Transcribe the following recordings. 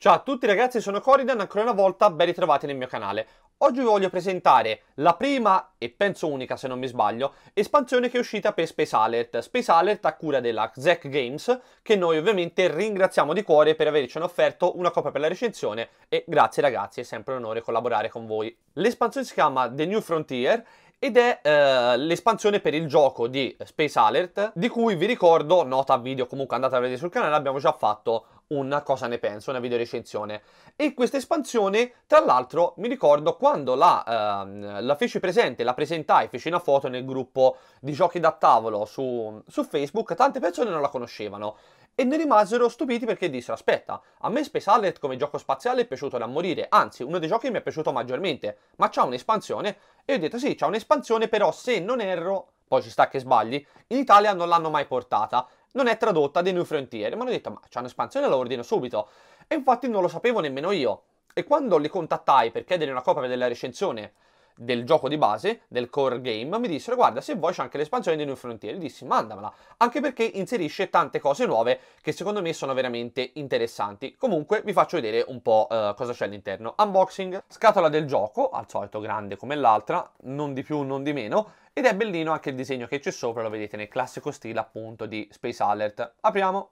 Ciao a tutti ragazzi, sono Coridan, ancora una volta ben ritrovati nel mio canale. Oggi vi voglio presentare la prima, e penso unica se non mi sbaglio, espansione che è uscita per Space Alert. Space Alert a cura della Zack Games, che noi ovviamente ringraziamo di cuore per averci offerto una copia per la recensione e grazie ragazzi, è sempre un onore collaborare con voi. L'espansione si chiama The New Frontier ed è eh, l'espansione per il gioco di Space Alert, di cui vi ricordo, nota video comunque andate a vedere sul canale, abbiamo già fatto una cosa ne penso, una videorecensione. E questa espansione, tra l'altro, mi ricordo quando la, ehm, la, feci presente, la presentai, feci una foto nel gruppo di giochi da tavolo su, su Facebook, tante persone non la conoscevano e ne rimasero stupiti perché dissero aspetta, a me Space Alert come gioco spaziale è piaciuto da morire, anzi uno dei giochi mi è piaciuto maggiormente, ma c'ha un'espansione? E ho detto sì, c'ha un'espansione però se non erro, poi ci sta che sbagli, in Italia non l'hanno mai portata, non è tradotta dei New Frontier. Ma hanno detto, ma c'è un'espansione, la ordino subito. E infatti non lo sapevo nemmeno io. E quando li contattai per chiedere una copia della recensione del gioco di base, del core game, mi dissero guarda se vuoi c'è anche l'espansione di New Frontier, e dissi mandamela, anche perché inserisce tante cose nuove che secondo me sono veramente interessanti. Comunque vi faccio vedere un po' eh, cosa c'è all'interno. Unboxing, scatola del gioco, al solito grande come l'altra, non di più, non di meno, ed è bellino anche il disegno che c'è sopra, lo vedete nel classico stile appunto di Space Alert. Apriamo.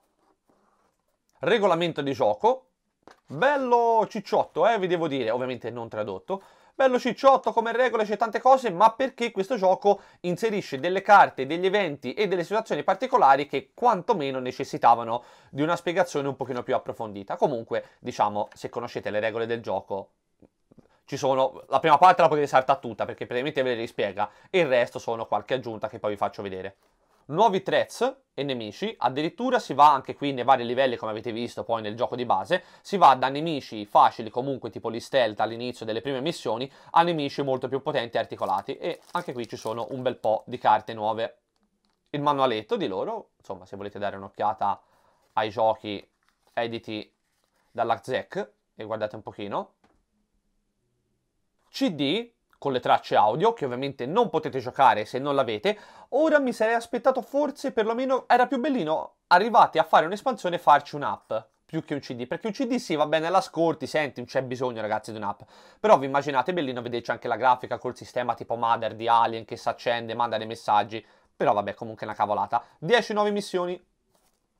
Regolamento di gioco, Bello cicciotto, eh, vi devo dire, ovviamente non tradotto bello cicciotto come regole, c'è tante cose, ma perché questo gioco inserisce delle carte, degli eventi e delle situazioni particolari che quantomeno necessitavano di una spiegazione un pochino più approfondita. Comunque, diciamo, se conoscete le regole del gioco, ci sono, la prima parte la potete saltare tutta perché praticamente ve le rispiega e il resto sono qualche aggiunta che poi vi faccio vedere nuovi threats e nemici, addirittura si va anche qui nei vari livelli come avete visto poi nel gioco di base, si va da nemici facili comunque tipo gli stealth all'inizio delle prime missioni a nemici molto più potenti e articolati e anche qui ci sono un bel po' di carte nuove. Il manualetto di loro, insomma se volete dare un'occhiata ai giochi editi dalla ZEC e guardate un pochino. CD con le tracce audio, che ovviamente non potete giocare se non l'avete, ora mi sarei aspettato forse perlomeno era più bellino arrivate a fare un'espansione e farci un'app più che un CD, perché un CD sì, va bene, l'ascolti, senti, non c'è bisogno ragazzi di un'app, però vi immaginate bellino vederci anche la grafica col sistema tipo Mother di Alien che si accende, manda dei messaggi, però vabbè comunque è una cavolata. 10 nuove missioni,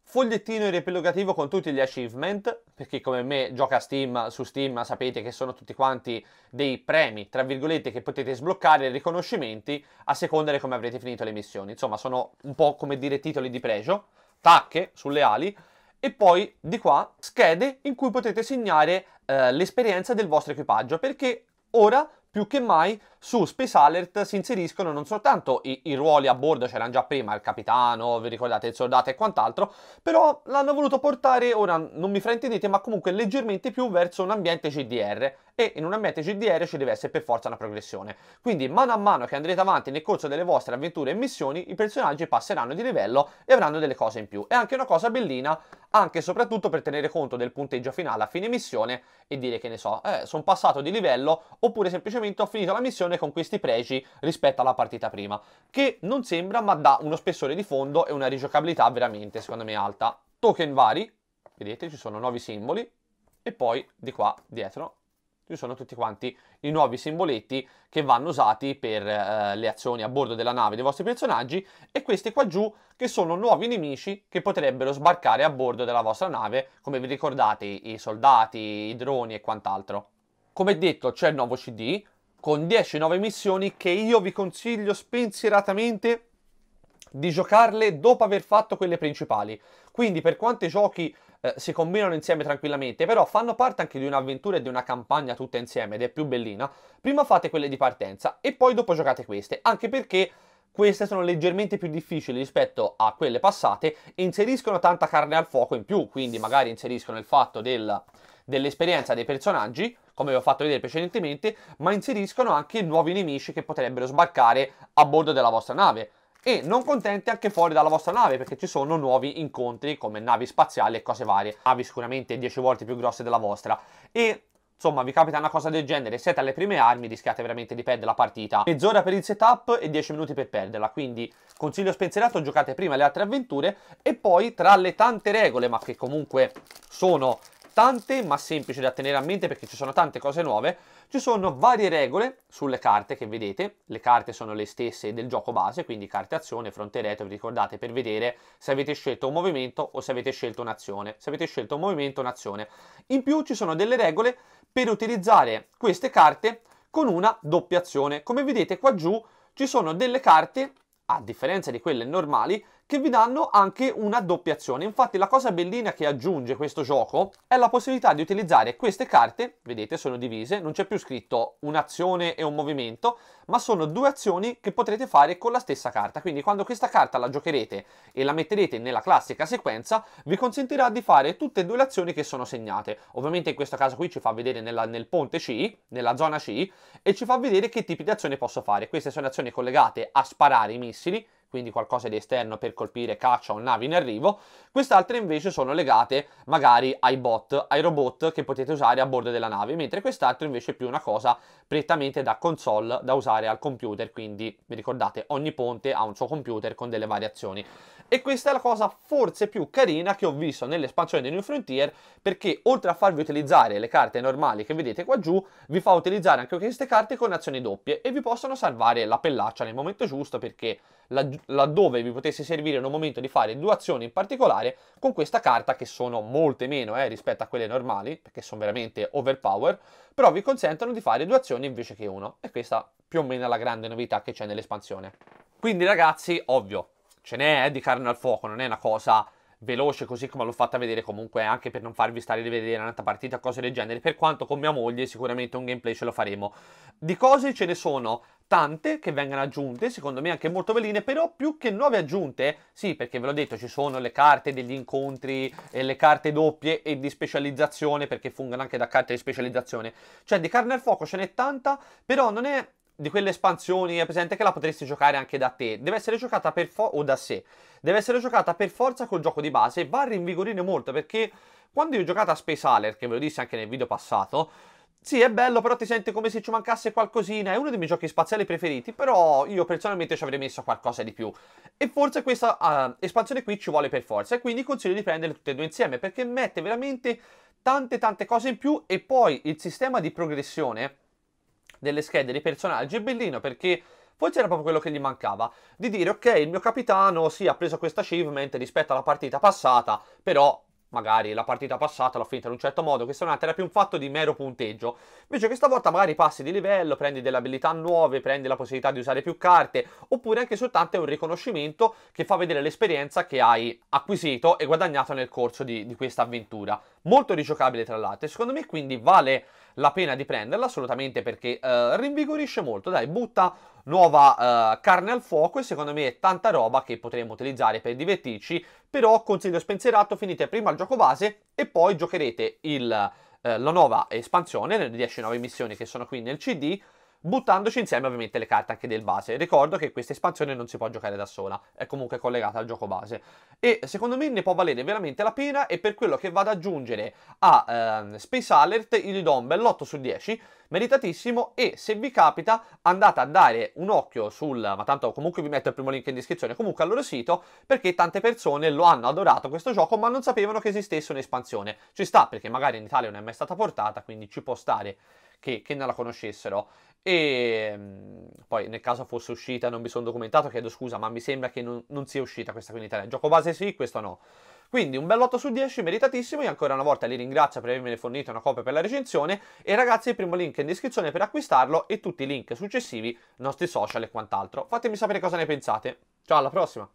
Fogliettino riepilogativo con tutti gli achievement, per chi come me gioca Steam, su Steam sapete che sono tutti quanti dei premi, tra virgolette, che potete sbloccare, riconoscimenti, a seconda di come avrete finito le missioni. Insomma, sono un po' come dire titoli di pregio, tacche sulle ali, e poi di qua schede in cui potete segnare eh, l'esperienza del vostro equipaggio, perché ora più che mai su Space Alert si inseriscono non soltanto i, i ruoli a bordo, c'erano già prima il capitano, vi ricordate il soldato e quant'altro, però l'hanno voluto portare, ora non mi fraintendete, ma comunque leggermente più verso un ambiente CDR e in un ambiente CDR ci deve essere per forza una progressione. Quindi mano a mano che andrete avanti nel corso delle vostre avventure e missioni, i personaggi passeranno di livello e avranno delle cose in più. È anche una cosa bellina, anche e soprattutto per tenere conto del punteggio finale a fine missione e dire che ne so, eh, sono passato di livello oppure semplicemente momento ho finito la missione con questi pregi rispetto alla partita prima, che non sembra ma dà uno spessore di fondo e una rigiocabilità veramente secondo me alta. Token vari, vedete ci sono nuovi simboli e poi di qua dietro ci sono tutti quanti i nuovi simboletti che vanno usati per eh, le azioni a bordo della nave dei vostri personaggi e questi qua giù che sono nuovi nemici che potrebbero sbarcare a bordo della vostra nave, come vi ricordate i soldati, i droni e quant'altro. Come detto c'è il nuovo CD, con 10 nuove missioni che io vi consiglio spensieratamente di giocarle dopo aver fatto quelle principali. Quindi per quanti giochi eh, si combinano insieme tranquillamente, però fanno parte anche di un'avventura e di una campagna tutta insieme ed è più bellina, prima fate quelle di partenza e poi dopo giocate queste, anche perché queste sono leggermente più difficili rispetto a quelle passate e inseriscono tanta carne al fuoco in più, quindi magari inseriscono il fatto del dell'esperienza dei personaggi, come vi ho fatto vedere precedentemente, ma inseriscono anche nuovi nemici che potrebbero sbarcare a bordo della vostra nave. E non contenti anche fuori dalla vostra nave, perché ci sono nuovi incontri come navi spaziali e cose varie. Navi sicuramente 10 volte più grosse della vostra. E insomma vi capita una cosa del genere, siete alle prime armi, rischiate veramente di perdere la partita. Mezz'ora per il setup e 10 minuti per perderla, quindi consiglio spensierato, giocate prima le altre avventure e poi tra le tante regole, ma che comunque sono importante ma semplice da tenere a mente perché ci sono tante cose nuove, ci sono varie regole sulle carte che vedete, le carte sono le stesse del gioco base, quindi carte azione, fronte e retro, vi ricordate per vedere se avete scelto un movimento o se avete scelto un'azione, se avete scelto un movimento un'azione. In più ci sono delle regole per utilizzare queste carte con una doppia azione, come vedete qua giù ci sono delle carte, a differenza di quelle normali, che vi danno anche una doppia azione. Infatti la cosa bellina che aggiunge questo gioco è la possibilità di utilizzare queste carte, vedete sono divise, non c'è più scritto un'azione e un movimento, ma sono due azioni che potrete fare con la stessa carta. Quindi quando questa carta la giocherete e la metterete nella classica sequenza, vi consentirà di fare tutte e due le azioni che sono segnate. Ovviamente in questo caso qui ci fa vedere nella, nel ponte C, nella zona C, e ci fa vedere che tipi di azioni posso fare. Queste sono azioni collegate a sparare i missili, quindi qualcosa di esterno per colpire caccia o navi in arrivo, quest'altra invece sono legate magari ai bot, ai robot che potete usare a bordo della nave, mentre quest'altro invece è più una cosa prettamente da console da usare al computer, quindi vi ricordate ogni ponte ha un suo computer con delle variazioni. E questa è la cosa forse più carina che ho visto nell'espansione di New Frontier, perché oltre a farvi utilizzare le carte normali che vedete qua giù, vi fa utilizzare anche queste carte con azioni doppie e vi possono salvare la pellaccia nel momento giusto perché laddove vi potesse servire in un momento di fare due azioni in particolare con questa carta che sono molte meno eh, rispetto a quelle normali perché sono veramente overpower però vi consentono di fare due azioni invece che uno e questa più o meno è la grande novità che c'è nell'espansione quindi ragazzi ovvio ce n'è eh, di carne al fuoco non è una cosa veloce così come l'ho fatta vedere comunque anche per non farvi stare a rivedere un'altra partita cose del genere per quanto con mia moglie sicuramente un gameplay ce lo faremo di cose ce ne sono tante che vengano aggiunte, secondo me anche molto veline, però più che nuove aggiunte, sì, perché ve l'ho detto, ci sono le carte degli incontri, e le carte doppie e di specializzazione, perché fungono anche da carte di specializzazione. Cioè di carne al fuoco ce n'è tanta, però non è di quelle espansioni, è presente che la potresti giocare anche da te, deve essere giocata per forza, o da sé, deve essere giocata per forza col gioco di base, va a rinvigorire molto, perché quando io ho giocato a Space Aller, che ve lo dissi anche nel video passato, sì, è bello, però ti senti come se ci mancasse qualcosina. È uno dei miei giochi spaziali preferiti, però io personalmente ci avrei messo qualcosa di più. E forse questa uh, espansione qui ci vuole per forza, e quindi consiglio di prenderle tutte e due insieme, perché mette veramente tante tante cose in più e poi il sistema di progressione delle schede dei personaggi è bellino perché forse era proprio quello che gli mancava, di dire ok il mio capitano si sì, ha preso questo achievement rispetto alla partita passata, però magari la partita passata l'ho finita in un certo modo, questa è un'altra, era più un fatto di mero punteggio. Invece questa volta magari passi di livello, prendi delle abilità nuove, prendi la possibilità di usare più carte, oppure anche soltanto è un riconoscimento che fa vedere l'esperienza che hai acquisito e guadagnato nel corso di, di questa avventura molto rigiocabile tra l'altro, e secondo me quindi vale la pena di prenderla assolutamente perché eh, rinvigorisce molto, dai, butta nuova eh, carne al fuoco e secondo me è tanta roba che potremmo utilizzare per divertirci, però consiglio spensierato, finite prima il gioco base e poi giocherete il, eh, la nuova espansione, le 10 nuove missioni che sono qui nel CD, buttandoci insieme ovviamente le carte anche del base. Ricordo che questa espansione non si può giocare da sola, è comunque collegata al gioco base. E secondo me ne può valere veramente la pena e per quello che vado ad aggiungere a ehm, Space Alert io gli do un bell'8 su 10, meritatissimo e se vi capita andate a dare un occhio sul, ma tanto comunque vi metto il primo link in descrizione, comunque al loro sito perché tante persone lo hanno adorato questo gioco ma non sapevano che esistesse un'espansione. Ci sta perché magari in Italia non è mai stata portata quindi ci può stare che, che non la conoscessero. E mm, poi nel caso fosse uscita, non mi sono documentato, chiedo scusa, ma mi sembra che non, non sia uscita questa qui in Italia. Gioco base sì, questo no. Quindi un bel 8 su 10, meritatissimo. Io ancora una volta li ringrazio per avermi fornito una copia per la recensione. E ragazzi, il primo link in descrizione per acquistarlo e tutti i link successivi, nostri social e quant'altro. Fatemi sapere cosa ne pensate. Ciao, alla prossima!